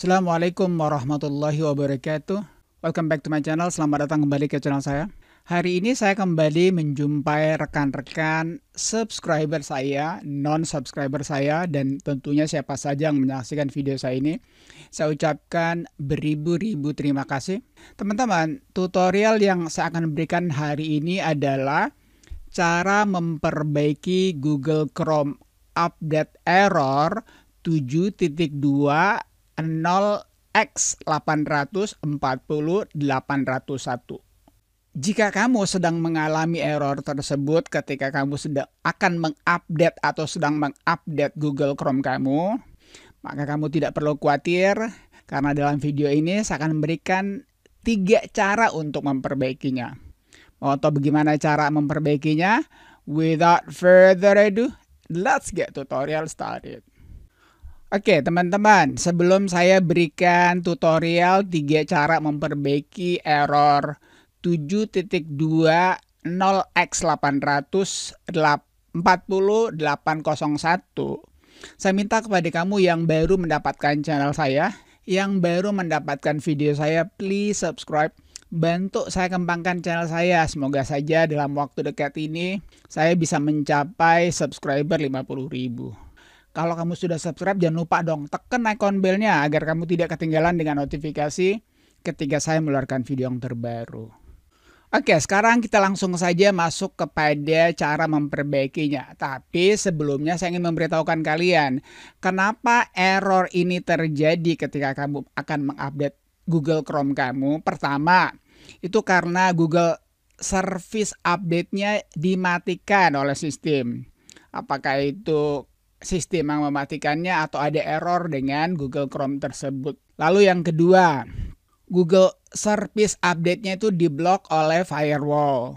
Assalamualaikum warahmatullahi wabarakatuh. Welcome back to my channel. Selamat datang kembali ke channel saya. Hari ini saya kembali menjumpai rekan-rekan subscriber saya, non-subscriber saya, dan tentunya siapa saja yang menyaksikan video saya ini. Saya ucapkan beribu-ribu terima kasih. Teman-teman, tutorial yang saya akan berikan hari ini adalah cara memperbaiki Google Chrome update error 0x840801. Jika kamu sedang mengalami error tersebut ketika kamu sedang akan mengupdate atau sedang mengupdate Google Chrome kamu, maka kamu tidak perlu khawatir karena dalam video ini saya akan memberikan tiga cara untuk memperbaikinya. Mau tahu bagaimana cara memperbaikinya? Without further ado, let's get tutorial started. Oke teman-teman, sebelum saya berikan tutorial 3 cara memperbaiki error 7.20x800 saya minta kepada kamu yang baru mendapatkan channel saya, yang baru mendapatkan video saya, please subscribe. Bantu saya kembangkan channel saya. Semoga saja dalam waktu dekat ini saya bisa mencapai subscriber 50 ribu. Kalau kamu sudah subscribe jangan lupa dong tekan icon belnya agar kamu tidak ketinggalan dengan notifikasi ketika saya meluarkan video yang terbaru. Oke, sekarang kita langsung saja masuk kepada cara memperbaikinya. Tapi sebelumnya saya ingin memberitahukan kalian kenapa error ini terjadi ketika kamu akan mengupdate Google Chrome kamu. Pertama, itu karena Google service update-nya dimatikan oleh sistem. Apakah itu sistem yang mematikannya atau ada error dengan Google Chrome tersebut. Lalu yang kedua, Google Service update-nya itu diblok oleh firewall.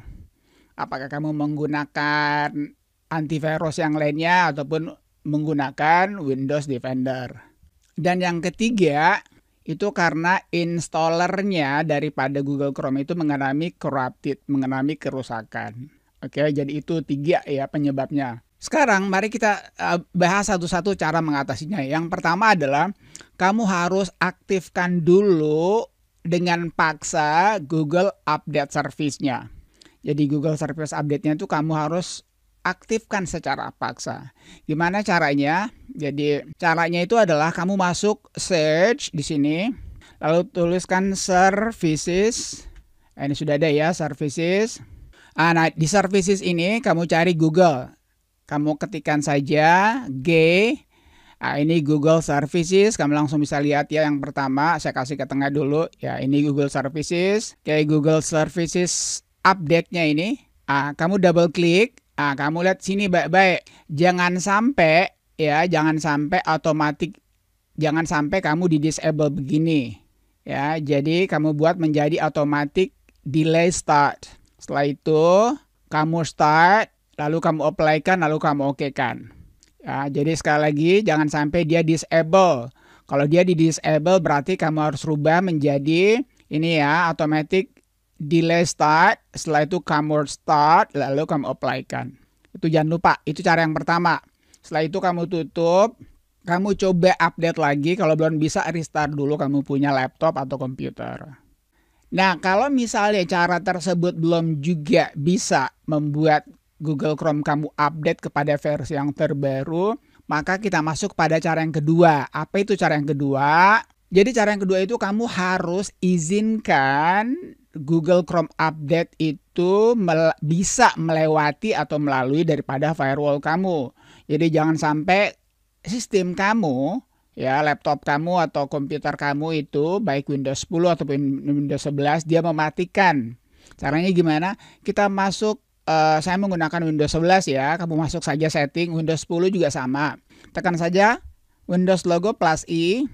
Apakah kamu menggunakan antivirus yang lainnya ataupun menggunakan Windows Defender. Dan yang ketiga, itu karena installernya daripada Google Chrome itu mengalami corrupted, mengalami kerusakan. Oke, jadi itu tiga ya penyebabnya. Sekarang mari kita eh, bahas satu-satu cara mengatasinya. Yang pertama adalah kamu harus aktifkan dulu dengan paksa Google Update Service-nya. Jadi Google Service Update-nya itu kamu harus aktifkan secara paksa. Gimana caranya? Jadi caranya itu adalah kamu masuk search di sini, lalu tuliskan services. ini sudah ada ya services. Ah, nah di services ini kamu cari Google kamu ketikkan saja G. Nah, ini Google Services, kamu langsung bisa lihat ya yang pertama, saya kasih ke tengah dulu. Ya, ini Google Services. Oke, Google Services update-nya ini. Ah, kamu double klik. Ah, kamu lihat sini baik-baik. Jangan sampai ya, jangan sampai otomatis jangan sampai kamu di disable begini ya jadi kamu buat menjadi automatic delay start setelah itu kamu start lalu kamu apply-kan, lalu kamu oke-kan. ya, jadi sekali lagi jangan sampai dia disable. Kalau dia di disable berarti kamu harus rubah menjadi ini ya, automatic delay start, setelah itu kamu start, lalu kamu apply-kan. Itu jangan lupa, itu cara yang pertama. Setelah itu kamu tutup, kamu coba update lagi kalau belum bisa restart dulu kamu punya laptop atau komputer. Nah, kalau misalnya cara tersebut belum juga bisa membuat Google Chrome kamu update kepada versi yang terbaru, maka kita masuk pada cara yang kedua. Apa itu cara yang kedua? Jadi cara yang kedua itu kamu harus izinkan Google Chrome update itu mel bisa melewati atau melalui daripada firewall kamu. Jadi jangan sampai sistem kamu ya laptop kamu atau komputer kamu itu baik Windows 10 ataupun Windows 11 dia mematikan. Caranya gimana? Kita masuk uh, saya menggunakan Windows 11 ya. Kamu masuk saja setting Windows 10 juga sama. Tekan saja Windows logo plus i.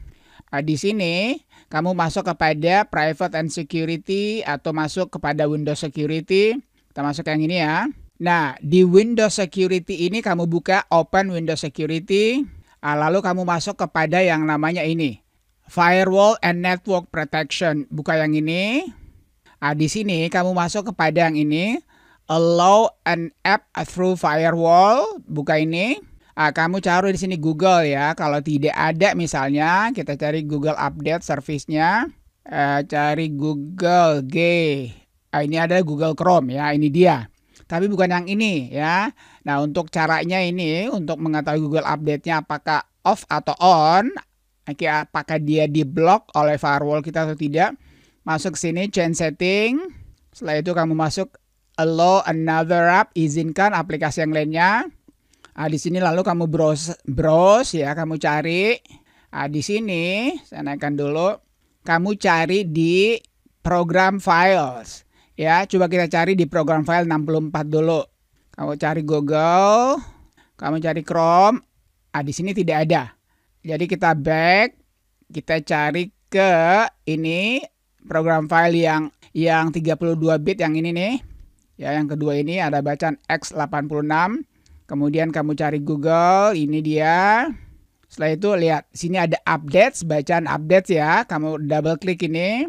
Uh, di sini kamu masuk kepada private and security atau masuk kepada Windows security. Kita masuk yang ini ya. Nah, di Windows security ini kamu buka open Windows security. Uh, lalu kamu masuk kepada yang namanya ini. Firewall and Network Protection. Buka yang ini. Nah, di sini kamu masuk kepada yang ini allow an app through firewall. Buka ini. Ah, kamu cari di sini Google ya. Kalau tidak ada misalnya, kita cari Google update servicenya Eh, cari Google G. Ah, ini ada Google Chrome ya. Ini dia. Tapi bukan yang ini ya. Nah, untuk caranya ini untuk mengetahui Google update-nya apakah off atau on, apakah dia di block oleh firewall kita atau tidak. Masuk sini change setting. Setelah itu kamu masuk allow another app, izinkan aplikasi yang lainnya. Nah, di sini lalu kamu browse, browse ya, kamu cari. Nah, di sini saya naikkan dulu. Kamu cari di program files. Ya, coba kita cari di program file 64 dulu. Kamu cari Google, kamu cari Chrome. Nah, di sini tidak ada. Jadi kita back, kita cari ke ini program file yang yang 32 bit yang ini nih. Ya, yang kedua ini ada bacaan X86. Kemudian kamu cari Google, ini dia. Setelah itu lihat sini ada update, bacaan update ya. Kamu double klik ini.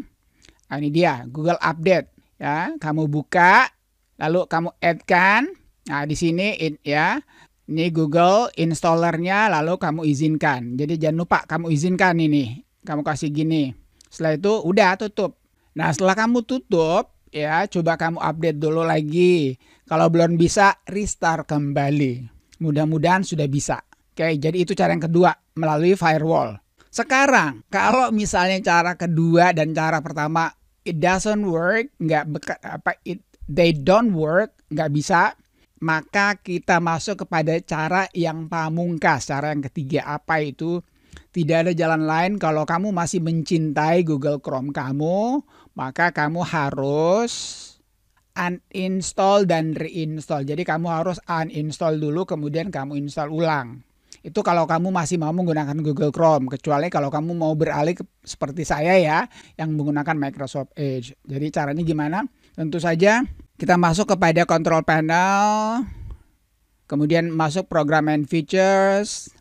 Nah, ini dia Google Update ya. Kamu buka lalu kamu add kan. Nah, di sini in, ya. Ini Google installernya lalu kamu izinkan. Jadi jangan lupa kamu izinkan ini. Kamu kasih gini. Setelah itu udah tutup. Nah, setelah kamu tutup, ya coba kamu update dulu lagi. Kalau belum bisa restart kembali. Mudah-mudahan sudah bisa. Oke, jadi itu cara yang kedua melalui firewall. Sekarang kalau misalnya cara kedua dan cara pertama it doesn't work, nggak apa it they don't work, nggak bisa, maka kita masuk kepada cara yang pamungkas, cara yang ketiga apa itu? Tidak ada jalan lain kalau kamu masih mencintai Google Chrome kamu, maka kamu harus uninstall dan reinstall. Jadi kamu harus uninstall dulu kemudian kamu install ulang. Itu kalau kamu masih mau menggunakan Google Chrome, kecuali kalau kamu mau beralih seperti saya ya yang menggunakan Microsoft Edge. Jadi caranya gimana? Tentu saja kita masuk kepada control panel, kemudian masuk program and features.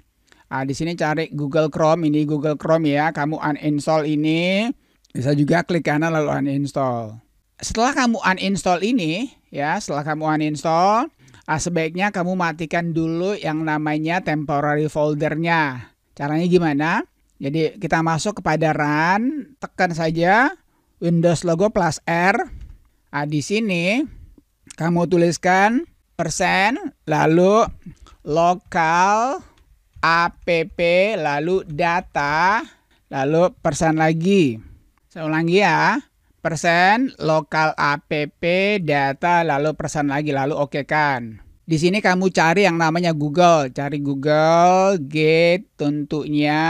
Nah, di sini cari Google Chrome, ini Google Chrome ya. Kamu uninstall ini, bisa juga klik kanan lalu uninstall. Setelah kamu uninstall ini, ya, setelah kamu uninstall, ah, sebaiknya kamu matikan dulu yang namanya temporary foldernya. Caranya gimana? Jadi kita masuk kepada run, tekan saja Windows logo plus R. Nah, di sini kamu tuliskan persen lalu lokal app lalu data lalu persen lagi. Saya ulangi ya. Persen lokal app data lalu persen lagi lalu oke okay kan. Di sini kamu cari yang namanya Google, cari Google Gate tentunya.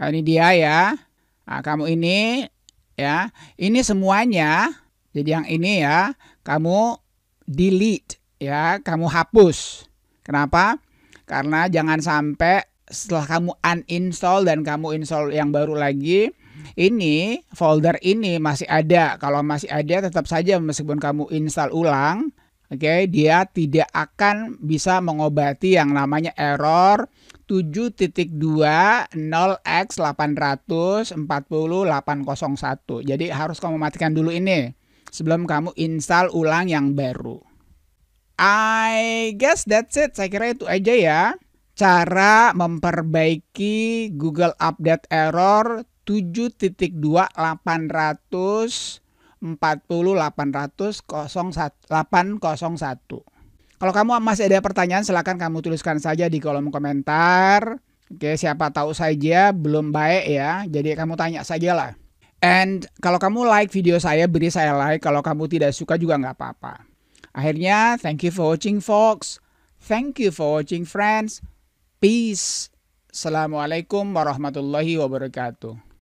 Nah, ini dia ya. Nah, kamu ini ya, ini semuanya. Jadi yang ini ya, kamu delete ya, kamu hapus. Kenapa? Karena jangan sampai setelah kamu uninstall dan kamu install yang baru lagi, ini folder ini masih ada. Kalau masih ada tetap saja meskipun kamu install ulang, oke, okay, dia tidak akan bisa mengobati yang namanya error 720 x 84801 Jadi harus kamu matikan dulu ini sebelum kamu install ulang yang baru. I guess that's it. Saya kira itu aja ya. Cara memperbaiki Google Update Error 7.2 800 801. Kalau kamu masih ada pertanyaan silahkan kamu tuliskan saja di kolom komentar. Oke, siapa tahu saja belum baik ya. Jadi kamu tanya saja lah. And kalau kamu like video saya, beri saya like. Kalau kamu tidak suka juga nggak apa-apa. Akhirnya, thank you for watching folks. Thank you for watching friends. Peace. Assalamualaikum warahmatullahi wabarakatuh.